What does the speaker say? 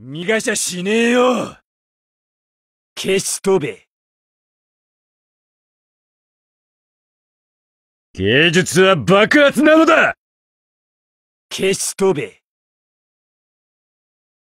逃がしゃしねえよ消し飛べ芸術は爆発なのだ消し飛べ